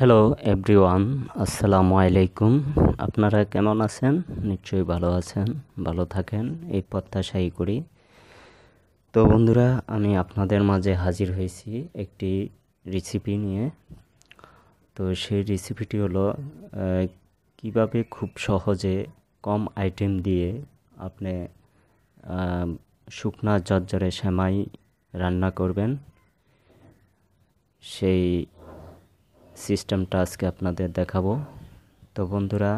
hello every one আসসালামু আলাইকুম আপনারা কেমন আছেন নিশ্চয়ই ভালো আছেন ভালো থাকেন এই প্রত্যাশাই করি তো বন্ধুরা আমি আপনাদের মাঝে হাজির হয়েছি একটি রেসিপি নিয়ে তো সেই রেসিপিটি হলো কিভাবে খুব সহজে কম আইটেম দিয়ে আপনি শুকনা জর্জরে সেমাই রান্না করবেন সেই সিস্টেমটা আজকে আপনাদের দেখাবো তো বন্ধুরা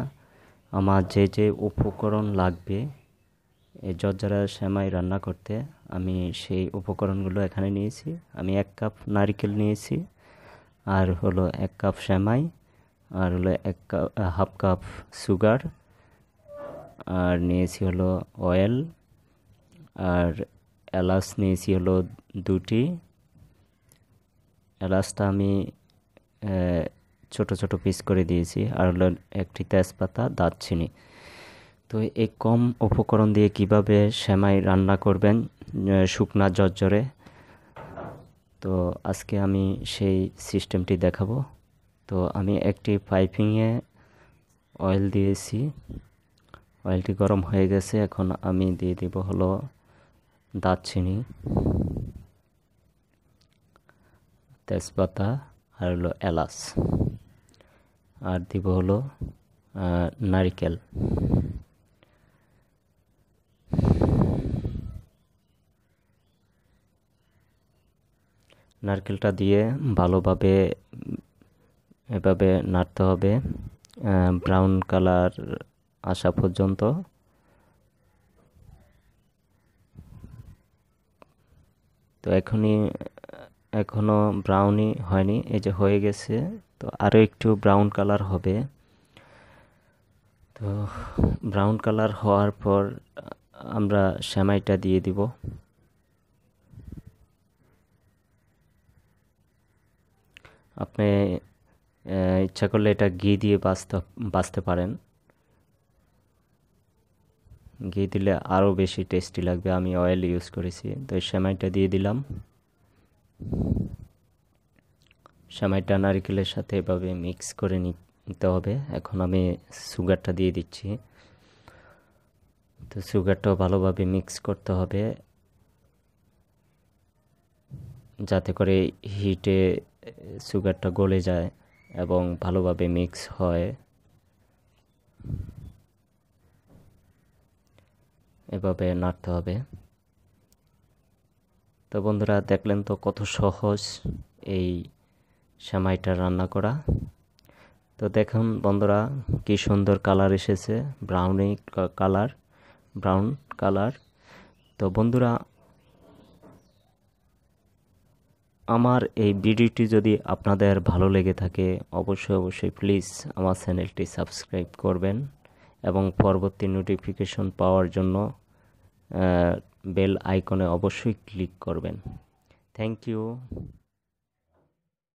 আমার যে যে উপকরণ লাগবে এই জর্জরা সেমাই রান্না করতে আমি সেই উপকরণগুলো এখানে নিয়েছি আমি এক কাপ নারিকেল নিয়েছি আর হলো এক কাপ সেমাই আর হলো এক কাপ হাফ কাপ সুগার আর নিয়েছি হলো অয়েল আর এলাচ নিয়েছি হলো দুটি এলাচটা আমি ছোট ছোট পিস করে দিয়েছি আর হলো একটি তেজপাতা দারচিনি তো এই কম উপকরণ দিয়ে কিভাবে সেমাই রান্না করবেন শুকনা জর্জরে তো আজকে আমি সেই সিস্টেমটি দেখাবো তো আমি একটি পাইপিংয়ে অয়েল দিয়েছি অয়েলটি গরম হয়ে গেছে এখন আমি দিয়ে দেব হলো দারচিনি তেজপাতা আর হলো এলাচ আর দিব হলো নারিকেল নারকেলটা দিয়ে ভালোভাবে এভাবে নাড়তে হবে ব্রাউন কালার আসা পর্যন্ত তো এখনই এখনও ব্রাউনি হয়নি এই যে হয়ে গেছে তো আরও একটু ব্রাউন কালার হবে তো ব্রাউন কালার হওয়ার পর আমরা শ্যামাইটা দিয়ে দিব আপনি ইচ্ছা করলে এটা ঘি দিয়ে বাঁচতে বাঁচতে পারেন ঘি দিলে আরও বেশি টেস্টি লাগবে আমি অয়েল ইউজ করেছি তো এই সেমাইটা দিয়ে দিলাম সেমাইটা নারিকেলের সাথে এভাবে মিক্স করে নিতে হবে এখন আমি সুগারটা দিয়ে দিচ্ছি তো সুগারটাও ভালোভাবে মিক্স করতে হবে যাতে করে হিটে সুগারটা গলে যায় এবং ভালোভাবে মিক্স হয় এভাবে নাড়তে হবে তো বন্ধুরা দেখলেন তো কত সহজ এই সেমাইটা রান্না করা তো দেখুন বন্ধুরা কি সুন্দর কালার এসেছে ব্রাউনি কালার ব্রাউন কালার তো বন্ধুরা আমার এই ভিডিওটি যদি আপনাদের ভালো লেগে থাকে অবশ্যই অবশ্যই প্লিজ আমার চ্যানেলটি সাবস্ক্রাইব করবেন এবং পরবর্তী নোটিফিকেশন পাওয়ার জন্য বেল আইকনে অবশ্যই ক্লিক করবেন থ্যাংক ইউ